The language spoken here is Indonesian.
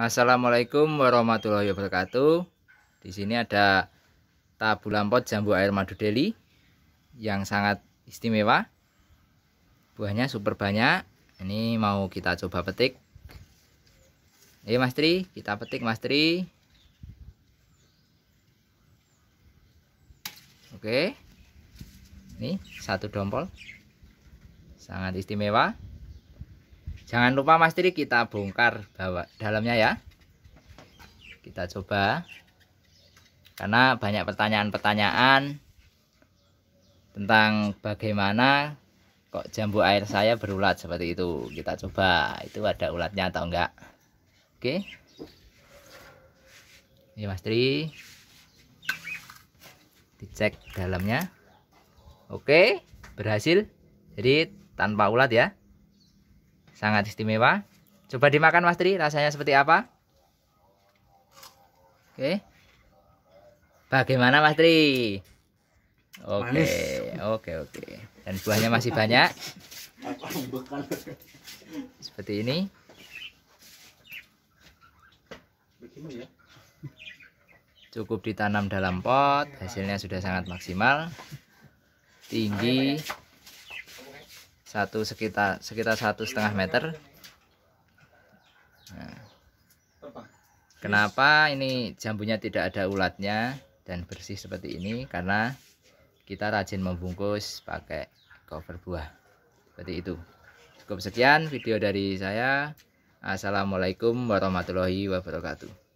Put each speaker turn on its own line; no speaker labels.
Assalamualaikum warahmatullahi wabarakatuh. Di sini ada tabu lampot jambu air madu deli yang sangat istimewa. Buahnya super banyak. Ini mau kita coba petik. Ayo eh, Mas Tri, kita petik Mas Tri. Oke. Ini satu dompol. Sangat istimewa. Jangan lupa Mas Tri kita bongkar bawa dalamnya ya. Kita coba. Karena banyak pertanyaan-pertanyaan tentang bagaimana kok jambu air saya berulat seperti itu. Kita coba. Itu ada ulatnya atau enggak? Oke. Ini Mas Tri. Dicek dalamnya. Oke, berhasil. Jadi tanpa ulat ya. Sangat istimewa. Coba dimakan Mas Tri, rasanya seperti apa? Oke. Bagaimana Mas Tri? Oke, Manis. oke, oke. Dan buahnya masih banyak. Seperti ini. Cukup ditanam dalam pot, hasilnya sudah sangat maksimal. Tinggi satu sekitar sekitar satu setengah meter nah. kenapa ini jambunya tidak ada ulatnya dan bersih seperti ini karena kita rajin membungkus pakai cover buah seperti itu cukup sekian video dari saya Assalamualaikum warahmatullahi wabarakatuh